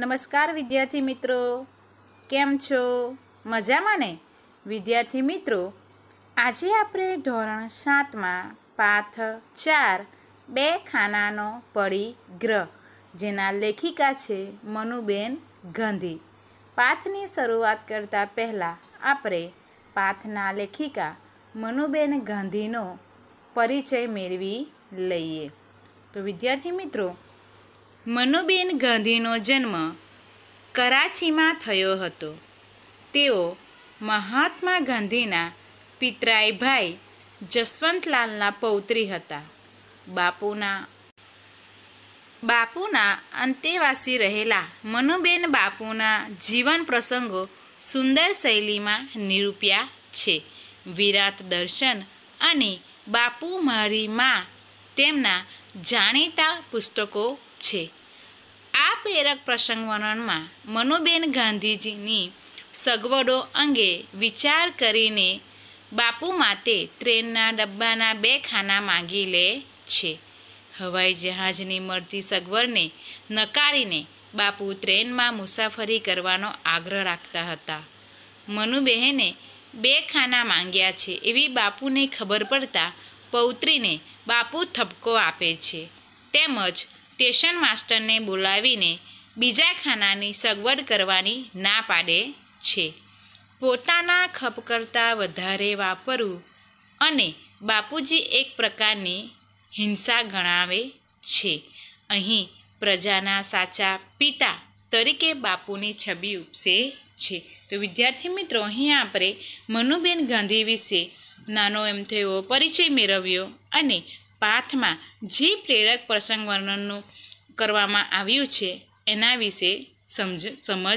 નમસ્કાર વિદ્યાર્થી મિત્રો કેમ છો મજામાં ને વિદ્યાર્થી મિત્રો આજે આપણે ધોરણ સાતમાં પાઠ ચાર બે ખાનાનો પરિગ્રહ જેના લેખિકા છે મનુબેન ગાંધી પાઠની શરૂઆત કરતાં પહેલાં આપણે પાઠના લેખિકા મનુબેન ગાંધીનો પરિચય મેળવી લઈએ તો વિદ્યાર્થી મિત્રો મનુબેન ગાંધીનો જન્મ કરાચીમાં થયો હતો તેઓ મહાત્મા ગાંધીના પિતરાઈ ભાઈ જસવંતલાલના પૌત્રી હતા બાપુના બાપુના અંતેવાસી રહેલા મનુબેન બાપુના જીવન પ્રસંગો સુંદર શૈલીમાં નિરૂપ્યા છે વિરાટ દર્શન અને બાપુ મારી માં તેમના જાણીતા પુસ્તકો છે આ પ્રેરક પ્રસંગ વર્ણનમાં મનુબેન ગાંધીજીની સગવડો અંગે વિચાર કરીને બાપુ માતે ટ્રેનના ડબ્બાના બે ખાના માગી લે છે હવાઈ જહાજની મળતી સગવડને નકારીને બાપુ ટ્રેનમાં મુસાફરી કરવાનો આગ્રહ રાખતા હતા મનુબહેને બે ખાના માંગ્યા છે એવી બાપુને ખબર પડતા પૌત્રીને બાપુ થપકો આપે છે તેમજ સ્ટેશન માસ્ટરને બોલાવીને બીજા ખાનાની સગવડ કરવાની ના પાડે છે પોતાના ખપ કરતાં વધારે વાપરવું અને બાપુજી એક પ્રકારની હિંસા ગણાવે છે અહીં પ્રજાના સાચા પિતા તરીકે બાપુની છબી ઉપસે છે તો વિદ્યાર્થી મિત્રો અહીં આપણે મનુબેન ગાંધી વિશે નાનો એમ થયો પરિચય મેળવ્યો અને પાથમાં જે પ્રેરક પ્રસંગ વર્ણનનું કરવામાં આવ્યું છે એના વિશે સમજ સમજ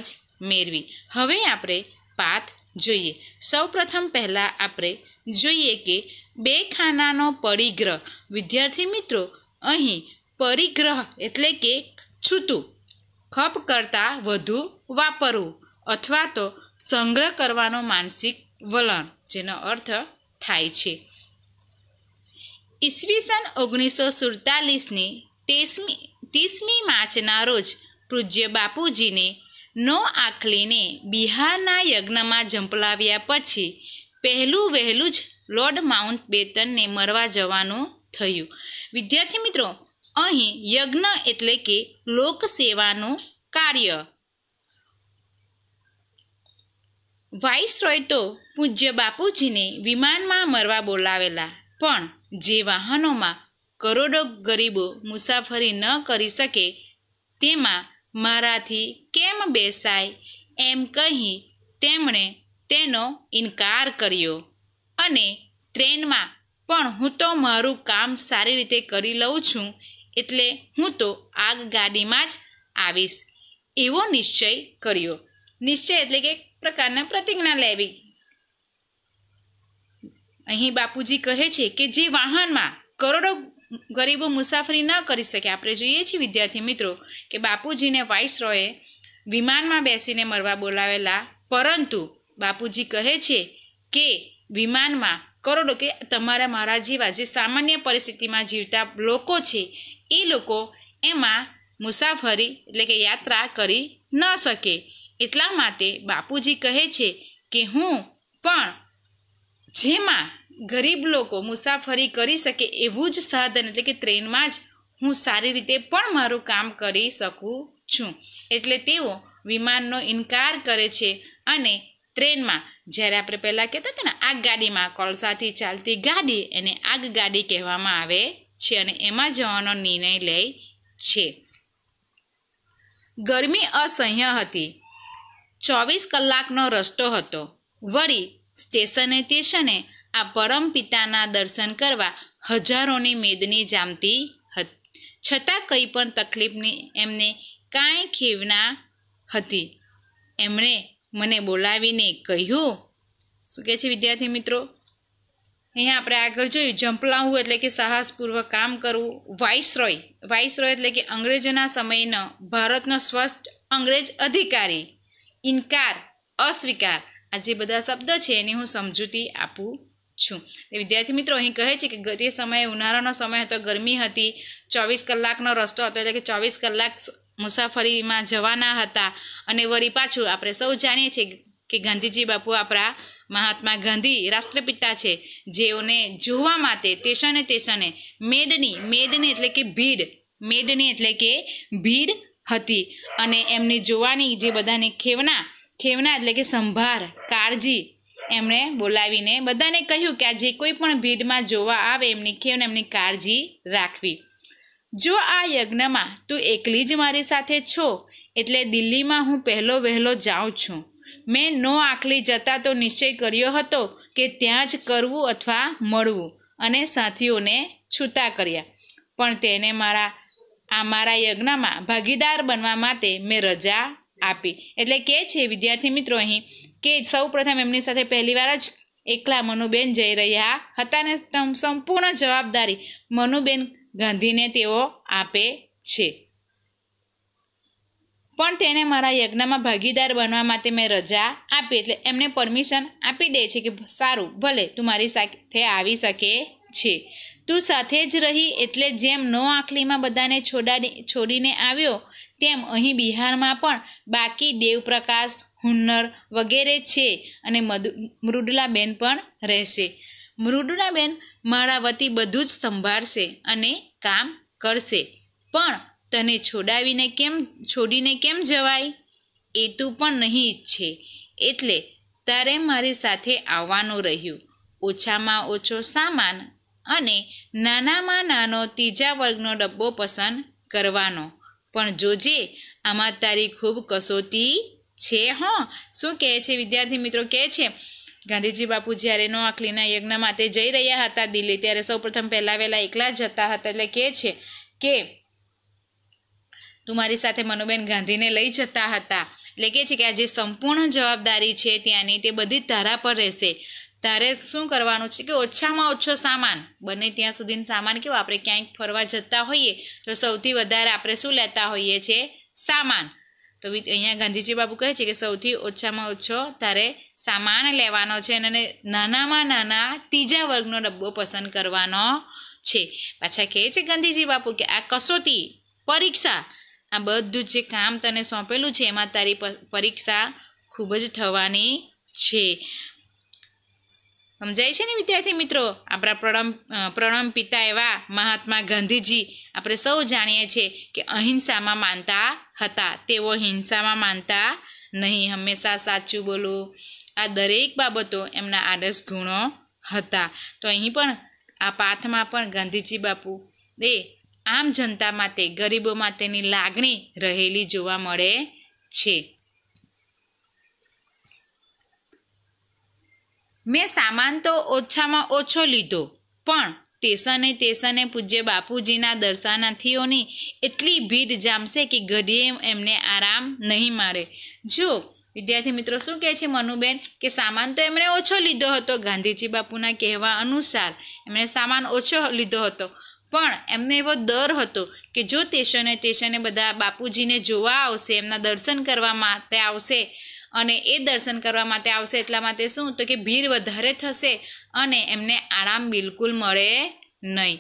મેળવી હવે આપણે પાથ જોઈએ સૌપ્રથમ પહેલાં આપણે જોઈએ કે બે ખાનાનો પરિગ્રહ વિદ્યાર્થી મિત્રો અહીં પરિગ્રહ એટલે કે છૂતું ખપ કરતાં વધુ વાપરવું અથવા તો સંગ્રહ કરવાનો માનસિક વલણ જેનો અર્થ થાય છે ઈસવીસન ઓગણીસો સુડતાલીસની તેસમી ત્રીસમી માર્ચના રોજ પૂજ્ય બાપુજીને નો આખલીને બિહારના યજ્ઞમાં ઝંપલાવ્યા પછી પહેલું વહેલું જ લોર્ડ માઉન્ટ બેટનને મરવા જવાનું થયું વિદ્યાર્થી મિત્રો અહીં યજ્ઞ એટલે કે લોકસેવાનું કાર્ય વાઇસરોય તો પૂજ્ય બાપુજીને વિમાનમાં મરવા બોલાવેલા પણ જે વાહનોમાં કરોડો ગરીબો મુસાફરી ન કરી શકે તેમાં મારાથી કેમ બેસાય એમ કહી તેમણે તેનો ઇનકાર કર્યો અને ટ્રેનમાં પણ હું તો મારું કામ સારી રીતે કરી લઉં છું એટલે હું તો આગ ગાડીમાં જ આવીશ એવો નિશ્ચય કર્યો નિશ્ચય એટલે કે પ્રકારના પ્રતિજ્ઞા લેવી અહીં બાપુજી કહે છે કે જે વાહનમાં કરોડો ગરીબો મુસાફરી ન કરી શકે આપણે જોઈએ છીએ વિદ્યાર્થી મિત્રો કે બાપુજીને વાઇસરોયે વિમાનમાં બેસીને મરવા બોલાવેલા પરંતુ બાપુજી કહે છે કે વિમાનમાં કરોડો કે તમારા મારા જેવા જે સામાન્ય પરિસ્થિતિમાં જીવતા લોકો છે એ લોકો એમાં મુસાફરી એટલે કે યાત્રા કરી ન શકે એટલા માટે બાપુજી કહે છે કે હું પણ જેમાં ગરીબ લોકો મુસાફરી કરી શકે એવું જ સાધન એટલે કે ટ્રેનમાં જ હું સારી રીતે પણ મારું કામ કરી શકું છું એટલે તેઓ વિમાનનો ઇનકાર કરે છે અને ટ્રેનમાં જ્યારે આપણે પહેલાં કહેતા હતા ને આગગાડીમાં કોલસાથી ચાલતી ગાડી એને આગગાડી કહેવામાં આવે છે અને એમાં જવાનો નિર્ણય લે છે ગરમી અસહ્ય હતી ચોવીસ કલાકનો રસ્તો હતો વળી સ્ટેશને સ્ટેશને આ પરમ પિતાના દર્શન કરવા હજારોની મેદની જામતી હતી છતાં કંઈ પણ તકલીફની એમને કાંઈ ખીવના હતી એમણે મને બોલાવીને કહ્યું શું કહે છે વિદ્યાર્થી મિત્રો અહીંયા આપણે આગળ જોયું જંપલાવું એટલે કે સાહસપૂર્વક કામ કરવું વાઇસરોય વાઇસરોય એટલે કે અંગ્રેજોના સમયનો ભારતનો સ્વસ્થ અંગ્રેજ અધિકારી ઇનકાર અસ્વીકાર આ જે બધા શબ્દ છે એની હું સમજૂતી આપું છું તે વિદ્યાર્થી મિત્રો અહીં કહે છે કે તે સમયે ઉનાળાનો સમય હતો ગરમી હતી ચોવીસ કલાકનો રસ્તો હતો એટલે કે ચોવીસ કલાક મુસાફરીમાં જવાના હતા અને વળી પાછું આપણે સૌ જાણીએ છીએ કે ગાંધીજી બાપુ આપણા મહાત્મા ગાંધી રાષ્ટ્રપિતા છે જેઓને જોવા માટે તેશને તેશને મેડની મેડની એટલે કે ભીડ મેડની એટલે કે ભીડ હતી અને એમને જોવાની જે બધાને ખેવના ખેવના એટલે કે સંભાર કાળજી એમણે બોલાવીને બધાને કહ્યું કે આ જે કોઈ પણ ભીડમાં જોવા આવે એમની ખેવને એમની કાળજી રાખવી જો આ યજ્ઞમાં તું એકલી જ મારી સાથે છો એટલે દિલ્હીમાં હું પહેલો વહેલો જાઉં છું મેં નો આખલી જતા તો નિશ્ચય કર્યો હતો કે ત્યાં જ કરવું અથવા મળવું અને સાથીઓને છૂટા કર્યા પણ તેને મારા આ મારા યજ્ઞમાં ભાગીદાર બનવા માટે મેં રજા આપી એટલે કે છે વિદ્યાર્થી મિત્રો અહીં કે સૌ પ્રથમ એમની સાથે પહેલીવાર જ એકલા મનુબેન જઈ રહ્યા હતા ને સંપૂર્ણ જવાબદારી મનુબેન ગાંધીને તેઓ આપે છે પણ તેને મારા યજ્ઞમાં ભાગીદાર બનવા માટે મેં રજા આપી એટલે એમને પરમિશન આપી દે છે કે સારું ભલે તું મારી સાથે આવી શકે છે તું સાથે જ રહી એટલે જેમ નો આખલીમાં બધાને છોડાડી છોડીને આવ્યો તેમ અહીં બિહારમાં પણ બાકી દેવપ્રકાશ હુન્નર વગેરે છે અને મધુ મૃડલાબેન પણ રહેશે મૃડલાબેન મારા વતી બધું જ સંભાળશે અને કામ કરશે પણ તને છોડાવીને કેમ છોડીને કેમ જવાય એ તું પણ નહીં ઈચ્છે એટલે તારે મારી સાથે આવવાનું રહ્યું ઓછામાં ઓછો સામાન અને નાનામાં નાનો ત્રીજા વર્ગનો ડબ્બો પસંદ કરવાનો પણ જોજે આમાં તારી ખૂબ કસોટી છે હં શું કહે છે વિદ્યાર્થી મિત્રો કહે છે ગાંધીજી બાપુ જ્યારે નો આખલીના યજ્ઞ માટે જઈ રહ્યા હતા દિલ્હી ત્યારે સૌપ્રથમ પહેલાં વહેલા એકલા જતા હતા એટલે કહે છે કે તું મારી સાથે મનુબેન ગાંધીને લઈ જતા હતા એટલે કહે છે કે આ જે સંપૂર્ણ જવાબદારી છે ત્યાંની તે બધી તારા પર રહેશે તારે શું કરવાનું છે કે ઓછામાં ઓછો સામાન બને ત્યાં સુધીનો સામાન કેવો આપણે ક્યાંક ફરવા જતા હોઈએ તો સૌથી વધારે આપણે શું લેતા હોઈએ છીએ સામાન તો અહીંયા ગાંધીજી બાબુ કહે છે કે સૌથી ઓછામાં ઓછો તારે સામાન લેવાનો છે અને નાનામાં નાના ત્રીજા વર્ગનો ડબ્બો પસંદ કરવાનો છે પાછા કહે છે ગાંધીજી બાપુ કે આ કસોટી પરીક્ષા આ બધું જે કામ તને સોંપેલું છે એમાં તારી પરીક્ષા ખૂબ જ થવાની છે સમજાય છે ને વિદ્યાર્થી મિત્રો આપણા પ્રણમ પ્રણમ પિતા એવા મહાત્મા ગાંધીજી આપણે સૌ જાણીએ છીએ કે અહિંસામાં માનતા હતા તેઓ હિંસામાં માનતા નહીં હંમેશા સાચું બોલો આ દરેક બાબતો એમના આદર્શ ગુણો હતા તો અહીં પણ આ પાઠમાં પણ ગાંધીજી બાપુ એ આમ જનતા માટે ગરીબો માટેની લાગણી રહેલી જોવા મળે છે મેં સામાન તો ઓછામાં ઓછો લીધો પણ તેસને તેસને પૂજ્ય બાપુજીના દર્શનાર્થીઓની એટલી ભીડ જામશે કે ઘડીએ એમને આરામ નહીં મારે જો વિદ્યાર્થી મિત્રો શું કહે છે મનુબેન કે સામાન તો એમણે ઓછો લીધો હતો ગાંધીજી બાપુના કહેવા અનુસાર એમણે સામાન ઓછો લીધો હતો પણ એમને એવો ડર હતો કે જો તેશને તેશને બધા બાપુજીને જોવા આવશે એમના દર્શન કરવા માટે આવશે અને એ દર્શન કરવા માટે આવશે એટલા માટે શું તો કે ભીડ વધારે થશે અને એમને આરામ બિલકુલ મળે નહીં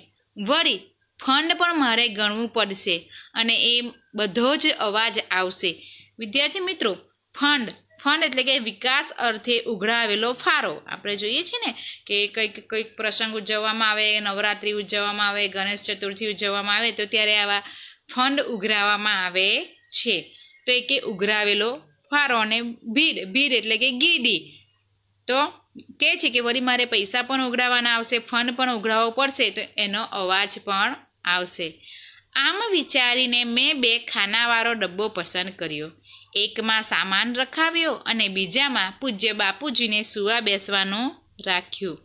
વળી ફંડ પણ મારે ગણવું પડશે અને એ બધો જ અવાજ આવશે વિદ્યાર્થી મિત્રો ફંડ ફંડ એટલે કે વિકાસ અર્થે ઉઘડાવેલો ફાળો આપણે જોઈએ છીએ ને કે કંઈક કંઈક પ્રસંગ ઉજવવામાં આવે નવરાત્રિ ઉજવવામાં આવે ગણેશ ચતુર્થી ઉજવવામાં આવે તો ત્યારે આવા ફંડ ઉઘરાવવામાં આવે છે તો એ કે ઉઘરાવેલો ફારો અને ભીડ ભીડ એટલે કે ગીડી તો કહે છે કે વળી મારે પૈસા પણ ઉઘડાવવાના આવશે ફંડ પણ ઉઘડાવવો પડશે તો એનો અવાજ પણ આવશે આમ વિચારીને મેં બે ખાનાવાળો ડબ્બો પસંદ કર્યો એકમાં સામાન રખાવ્યો અને બીજામાં પૂજ્ય બાપુજીને સુવા બેસવાનું રાખ્યું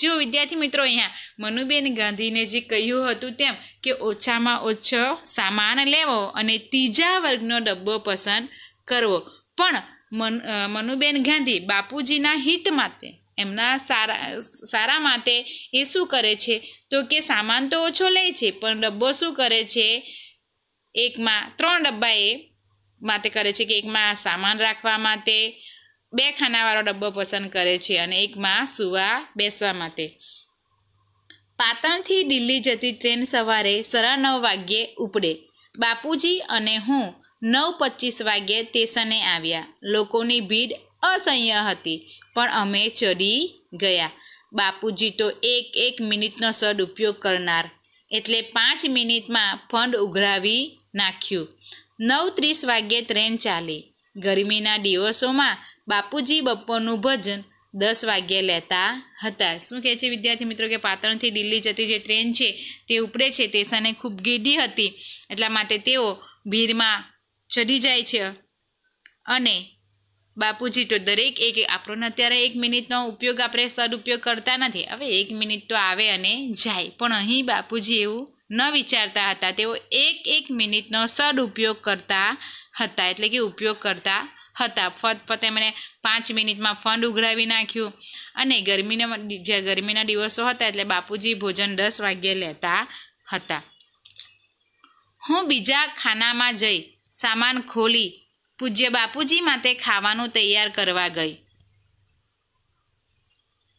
જો વિદ્યાર્થી મિત્રો અહીંયા મનુબેન ગાંધીને જે કહ્યું હતું તેમ કે ઓછામાં ઓછો સામાન લેવો અને ત્રીજા વર્ગનો ડબ્બો પસંદ કરવો પણ મન મનુબેન ગાંધી બાપુજીના હિત માટે એમના સારા સારા માટે એ શું કરે છે તો કે સામાન તો ઓછો લે છે પણ ડબ્બો શું કરે છે એકમાં ત્રણ ડબ્બા એ માટે કરે છે કે એકમાં સામાન રાખવા માટે બે ખાનાવાળો ડબ્બો પસંદ કરે છે અને એકમાં સુવા બેસવા માટે પાટણથી દિલ્હી જતી ટ્રેન સવારે સાડા નવ વાગ્યે ઉપડે બાપુજી અને હું નવ પચીસ વાગ્યે સ્ટેશને આવ્યા લોકોની ભીડ અસહ્ય હતી પણ અમે ચડી ગયા બાપુજી તો એક એક મિનિટનો સદ ઉપયોગ કરનાર એટલે પાંચ મિનિટમાં ફંડ ઉઘરાવી નાખ્યું નવ ત્રીસ વાગ્યે ટ્રેન ચાલી ગરમીના દિવસોમાં બાપુજી બપોરનું ભજન દસ વાગ્યે લેતા હતા શું કહે છે વિદ્યાર્થી મિત્રો કે પાટણથી દિલ્હી જતી જે ટ્રેન છે તે ઉપડે છે તે સને ખૂબ ગીડી હતી એટલા માટે તેઓ ભીડમાં ચઢી જાય છે અને બાપુજી તો દરેક એક આપણોને અત્યારે એક મિનિટનો ઉપયોગ આપણે સદુપયોગ કરતા નથી હવે એક મિનિટ તો આવે અને જાય પણ અહીં બાપુજી એવું ન વિચારતા હતા તેઓ એક એક મિનિટનો સદુપયોગ કરતા હતા એટલે કે ઉપયોગ કરતા હતા ફત ફત એમણે પાંચ મિનિટમાં ફંડ ઉઘરાવી નાખ્યું અને ગરમીના જે ગરમીના દિવસો હતા એટલે બાપુજી ભોજન દસ વાગ્યે લેતા હતા હું બીજા ખાનામાં જઈ સામાન ખોલી પૂજ્ય બાપુજી માટે ખાવાનું તૈયાર કરવા ગઈ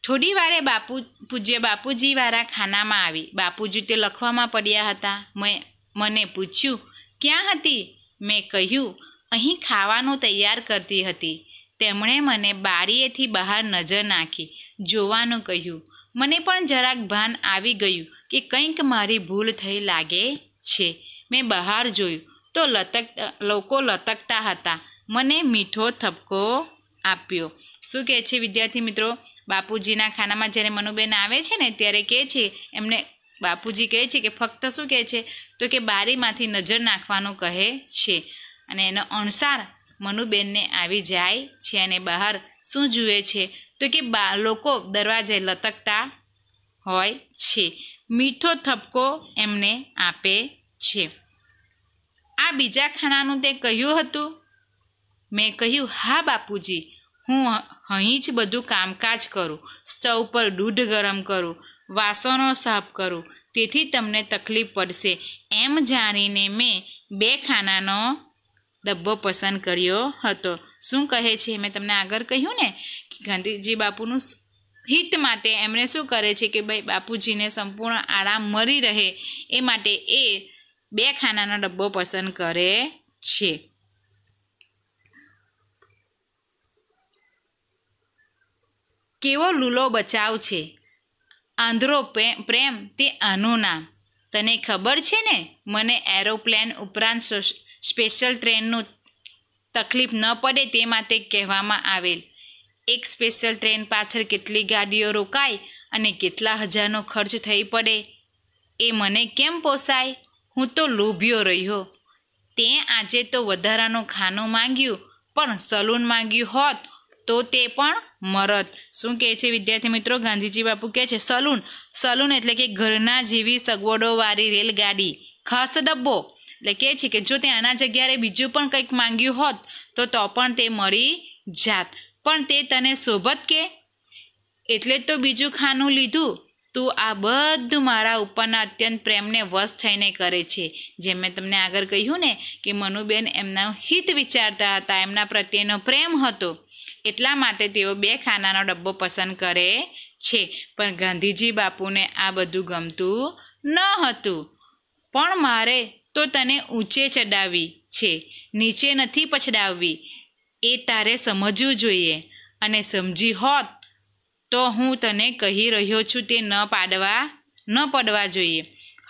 થોડી વારે બાપુ પૂજ્ય બાપુજી વાળા ખાનામાં આવી બાપુજી તે લખવામાં પડ્યા હતા મેં મને પૂછ્યું ક્યાં હતી મેં કહ્યું અહીં ખાવાનું તૈયાર કરતી હતી તેમણે મને બારીએથી બહાર નજર નાખી જોવાનું કહ્યું મને પણ જરાક ભાન આવી ગયું કે કંઈક મારી ભૂલ થઈ લાગે છે મેં બહાર જોયું તો લતક લોકો લતકતા હતા મને મીઠો થપકો આપ્યો શું કહે છે વિદ્યાર્થી મિત્રો બાપુજીના ખાનામાં જ્યારે મનુબેન આવે છે ને ત્યારે કહે છે એમને બાપુજી કહે છે કે ફક્ત શું કહે છે તો કે બારીમાંથી નજર નાખવાનું કહે છે અને એનો અણસાર મનુબેનને આવી જાય છે અને બહાર શું જુએ છે તો કે બા લોકો દરવાજે લટકતા હોય છે મીઠો થપકો એમને આપે છે આ બીજા ખાણાનું તે કહ્યું હતું મેં કહ્યું હા બાપુજી હું અહીં જ બધું કામકાજ કરું સ્ટવ પર દૂધ ગરમ કરું વાસણો સાફ કરું તેથી તમને તકલીફ પડશે એમ જાણીને મેં બે ખાનાનો ડબ્બો પસંદ કર્યો હતો શું કહે છે મેં તમને આગળ કહ્યું ને કે ગાંધીજી બાપુનું હિત માટે એમણે શું કરે છે કે ભાઈ બાપુજીને સંપૂર્ણ આરામ મળી રહે એ માટે એ બે ખાનાનો ડબ્બો પસંદ કરે છે કેવો લૂલો બચાવ છે આંધ્રો પ્રેમ તે આનું નામ તને ખબર છે ને મને એરોપ્લેન ઉપરાંત સ્પેશિયલ ટ્રેનનું તકલીફ ન પડે તે માટે કહેવામાં આવેલ એક સ્પેશિયલ ટ્રેન પાછળ કેટલી ગાડીઓ રોકાય અને કેટલા હજારનો ખર્ચ થઈ પડે એ મને કેમ પોસાય હું તો લોભ્યો રહ્યો તે આજે તો વધારાનું ખાનું માંગ્યું પણ સલૂન માંગ્યું હોત તો તે પણ મરત શું કહે છે વિદ્યાર્થી મિત્રો ગાંધીજી બાપુ કહે છે સલૂન સલૂન એટલે કે ઘરના જેવી સગવડોવાળી રેલગાડી ખાસ ડબ્બો એટલે કહે છે કે જો તે આના જગ્યાએ બીજું પણ કંઈક માંગ્યું હોત તો તો પણ તે મરી જાત પણ તે તને સોબત કે એટલે તો બીજું ખાનું લીધું તું આ બધું મારા ઉપરના અત્યંત પ્રેમને વશ થઈને કરે છે જેમ મેં તમને આગળ કહ્યું ને કે મનુબેન એમના હિત વિચારતા હતા એમના પ્રત્યેનો પ્રેમ હતો એટલા માટે તેઓ બે ખાનાનો ડબ્બો પસંદ કરે છે પણ ગાંધીજી બાપુને આ બધું ગમતું ન હતું પણ મારે તો તને ઊંચે ચડાવી છે નીચે નથી પછડાવવી એ તારે સમજવું જોઈએ અને સમજી હોત તો હું તને કહી રહ્યો છું તે ન પાડવા ન પડવા જોઈએ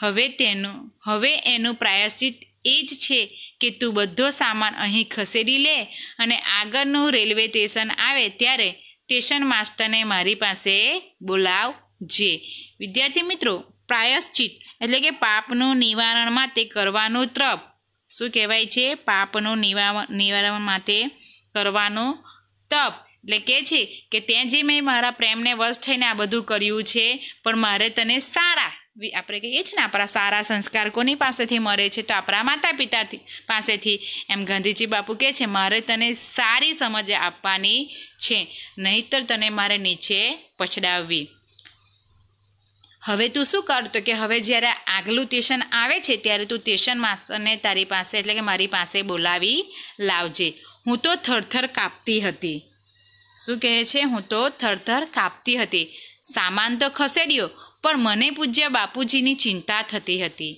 હવે તેનું હવે એનું પ્રાયશ્ચિત એ જ છે કે તું બધો સામાન અહીં ખસેડી લે અને આગળનું રેલવે સ્ટેશન આવે ત્યારે સ્ટેશન માસ્ટરને મારી પાસે બોલાવજે વિદ્યાર્થી મિત્રો પ્રાયશ્ચિત એટલે કે પાપનું નિવારણ માટે કરવાનો તપ શું કહેવાય છે પાપનું નિવારણ માટે કરવાનો તપ એટલે કહે છે કે તે જે મેં મારા પ્રેમને વશ થઈને આ બધું કર્યું છે પણ મારે તને સારા આપણે કહીએ છીએ ને આપણા સારા સંસ્કાર કોની પાસેથી મળે છે તો આપણા માતા પિતાથી પાસેથી એમ ગાંધીજી બાપુ કહે છે મારે તને સારી સમજ આપવાની છે નહીતર તને મારે નીચે પછડાવવી હવે તું શું કર તો કે હવે જ્યારે આગલું ટેશન આવે છે ત્યારે તું ટેશન માસ્ટરને તારી પાસે એટલે કે મારી પાસે બોલાવી લાવજે હું તો થરથર કાપતી હતી શું કહે છે હું તો થરથર કાપતી હતી સામાન તો ખસેડ્યો પણ મને પૂજ્ય બાપુજીની ચિંતા થતી હતી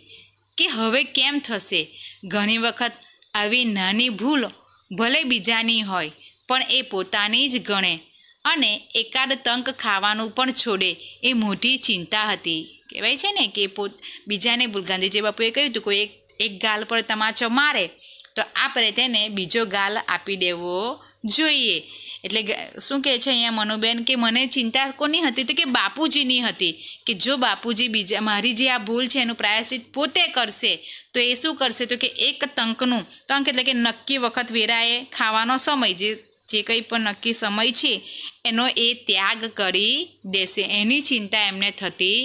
કે હવે કેમ થશે ઘણી વખત આવી નાની ભૂલ ભલે બીજાની હોય પણ એ પોતાની જ ગણે અને એકાદ તંક ખાવાનું પણ છોડે એ મોટી ચિંતા હતી કહેવાય છે ને કે પોત બીજાને ભૂલ ગાંધીજી બાપુએ કહ્યું હતું કોઈ એક એક ગાલ પર તમાચો મારે તો આપણે તેને બીજો ગાલ આપી દેવો જોઈએ એટલે શું કહે છે અહીંયા મનુબેન કે મને ચિંતા કોની હતી તો કે બાપુજીની હતી કે જો બાપુજી બીજા મારી જે આ ભૂલ છે એનું પ્રાયશિત પોતે કરશે તો એ શું કરશે તો કે એક તંકનું તંક એટલે કે નક્કી વખત વેરાએ ખાવાનો સમય જે જે કંઈ પણ નક્કી સમય છે એનો એ ત્યાગ કરી દેશે એની ચિંતા એમને થતી